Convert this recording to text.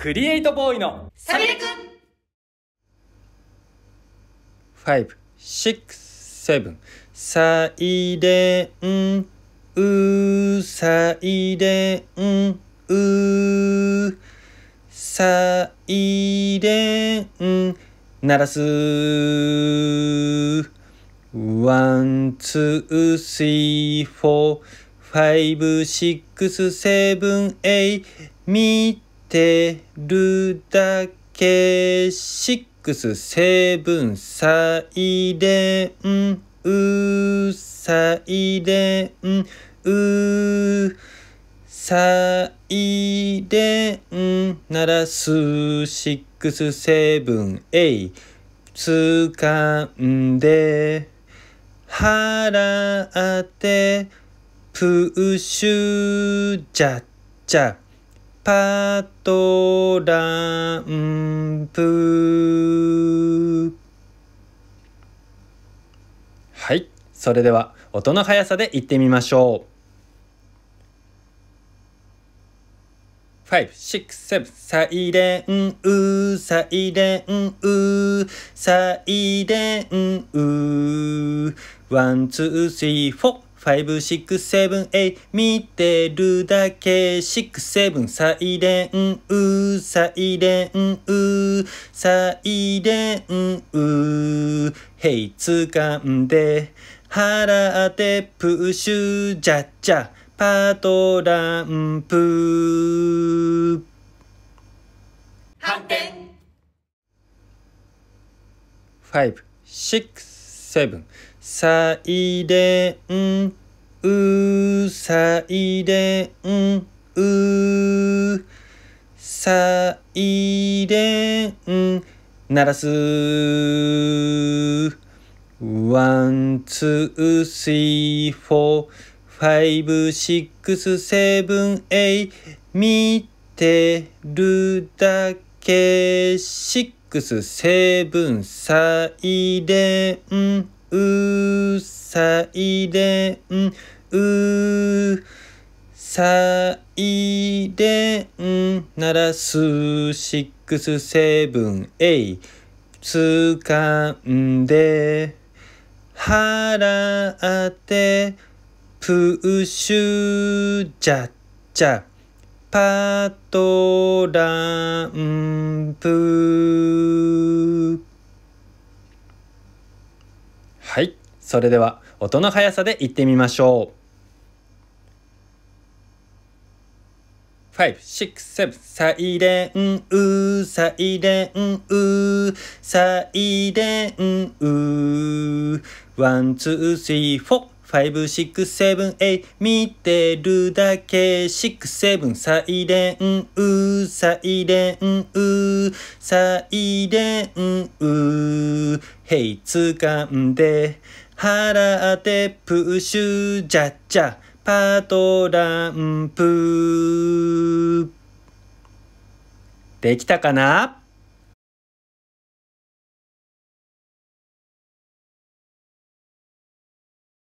クリエイトボーイのサビレくん5、6、7サイレンうサイレンうサイレン鳴らすワン、ツー、スリー、フォー、ファイブ、シックス、セブン、エイ、ミてるだけシックス成分サイレンうサイレンうサイレン鳴らすシックス成分ン掴んでら、ってプッシュジャッジャパトランプはいそれでは音の速さでいってみましょう567サイレンウーサイレンウーサイレンウーワンツースリーフォー5678見てるだけ67サイレンウサイレンウサイレンウヘイ掴んで払ってプッシュジャッジャパトランプ反転5 6セブン。サイレン、うサイレン、うサイレン、鳴らす。ワン、ツー、スリー、フォー、ファイブ、シックス、セブン、エイ、見てるだけしっクス、セブン、サイレン、ウサイレン、ウサイレン、ならす、シックス、セブン、エイ、つかんで、払って、プッシュ、じゃっちゃ、パトランプはい、それでは音の速さでいってみましょう。Five, six, s e v e サイレンウーサイレンウーサイレンウーワンツースリーフォーファイブシックセブンエイ見てるだけシックセブンサイレンウーサイレンウーサイレンウーへい、つかんで、腹当てプッシュじゃっちゃ、パトランプ。できたかな